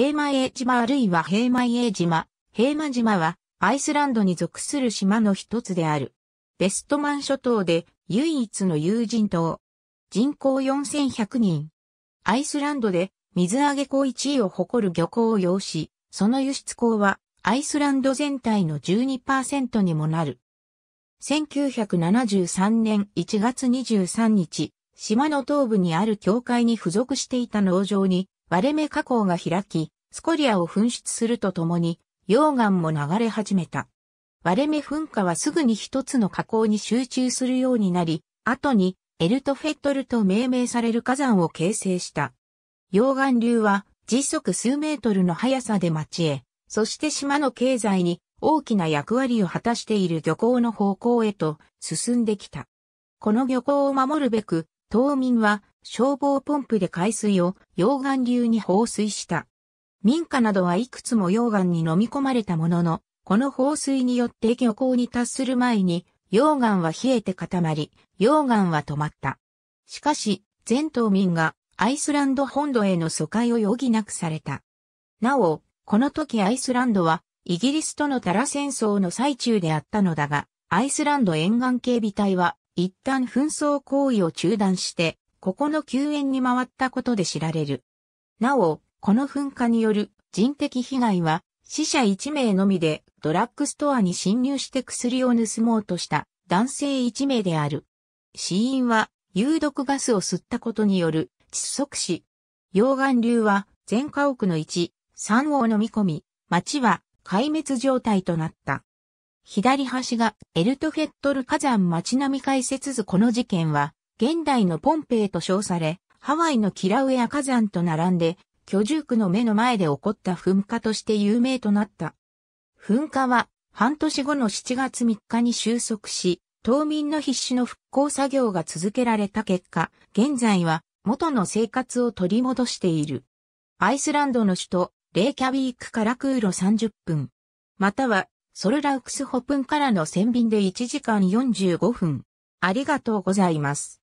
平前島あるいは平前島、平間島はアイスランドに属する島の一つである。ベストマン諸島で唯一の有人島。人口4100人。アイスランドで水揚げ港1位を誇る漁港を要し、その輸出港はアイスランド全体の12%にもなる。1973年1月23日、島の東部にある教会に付属していた農場に割れ目火口が開き、スコリアを噴出するとともに、溶岩も流れ始めた。割れ目噴火はすぐに一つの火口に集中するようになり、後にエルトフェットルと命名される火山を形成した。溶岩流は時速数メートルの速さで町へ、そして島の経済に大きな役割を果たしている漁港の方向へと進んできた。この漁港を守るべく、島民は消防ポンプで海水を溶岩流に放水した。民家などはいくつも溶岩に飲み込まれたものの、この放水によって漁港に達する前に、溶岩は冷えて固まり、溶岩は止まった。しかし、全島民がアイスランド本土への疎開を余儀なくされた。なお、この時アイスランドは、イギリスとのタラ戦争の最中であったのだが、アイスランド沿岸警備隊は、一旦紛争行為を中断して、ここの救援に回ったことで知られる。なお、この噴火による人的被害は死者1名のみでドラッグストアに侵入して薬を盗もうとした男性1名である。死因は有毒ガスを吸ったことによる窒息死。溶岩流は全家屋の1、3を飲み込み、町は壊滅状態となった。左端がエルトフェットル火山町並み解説図この事件は、現代のポンペイと称され、ハワイのキラウエア火山と並んで、居住区の目の前で起こった噴火として有名となった。噴火は、半年後の7月3日に収束し、島民の必死の復興作業が続けられた結果、現在は元の生活を取り戻している。アイスランドの首都、レイキャビークから空路30分。またはソルラウクスホプンからの船便で1時間45分。ありがとうございます。